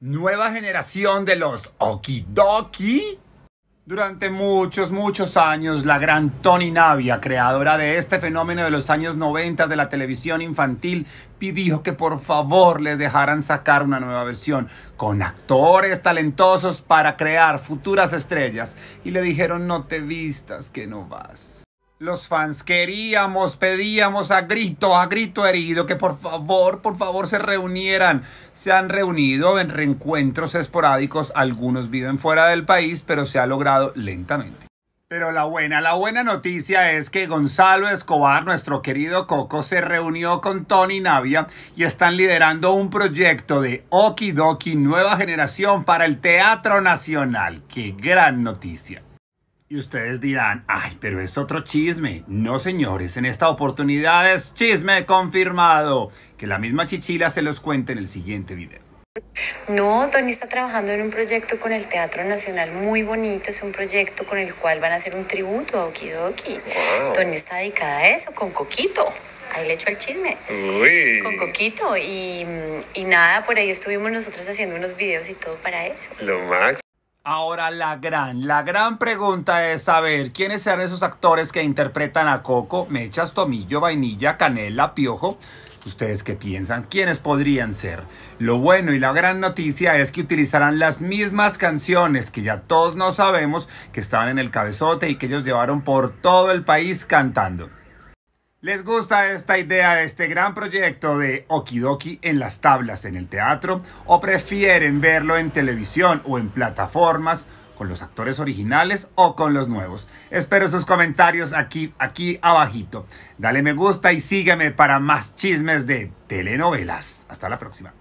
nueva generación de los Okidoki. Durante muchos, muchos años, la gran Tony Navia, creadora de este fenómeno de los años 90 de la televisión infantil, pidió que por favor les dejaran sacar una nueva versión con actores talentosos para crear futuras estrellas. Y le dijeron, no te vistas, que no vas. Los fans queríamos, pedíamos a grito, a grito herido, que por favor, por favor se reunieran. Se han reunido en reencuentros esporádicos, algunos viven fuera del país, pero se ha logrado lentamente. Pero la buena, la buena noticia es que Gonzalo Escobar, nuestro querido Coco, se reunió con Tony Navia y están liderando un proyecto de Okidoki Nueva Generación para el Teatro Nacional. ¡Qué gran noticia! Y ustedes dirán, ay, pero es otro chisme. No, señores, en esta oportunidad es chisme confirmado. Que la misma Chichila se los cuente en el siguiente video. No, Tony está trabajando en un proyecto con el Teatro Nacional muy bonito. Es un proyecto con el cual van a hacer un tributo a Okidoki. Wow. Tony está dedicada a eso, con Coquito. Ahí le echo el chisme. Uy. Con Coquito. Y, y nada, por ahí estuvimos nosotros haciendo unos videos y todo para eso. Lo máximo. Ahora la gran, la gran pregunta es saber quiénes serán esos actores que interpretan a Coco, Mechas, Tomillo, Vainilla, Canela, Piojo. ¿Ustedes qué piensan? ¿Quiénes podrían ser? Lo bueno y la gran noticia es que utilizarán las mismas canciones que ya todos no sabemos que estaban en el cabezote y que ellos llevaron por todo el país cantando. ¿Les gusta esta idea de este gran proyecto de Okidoki en las tablas en el teatro? ¿O prefieren verlo en televisión o en plataformas con los actores originales o con los nuevos? Espero sus comentarios aquí, aquí abajito. Dale me gusta y sígueme para más chismes de telenovelas. Hasta la próxima.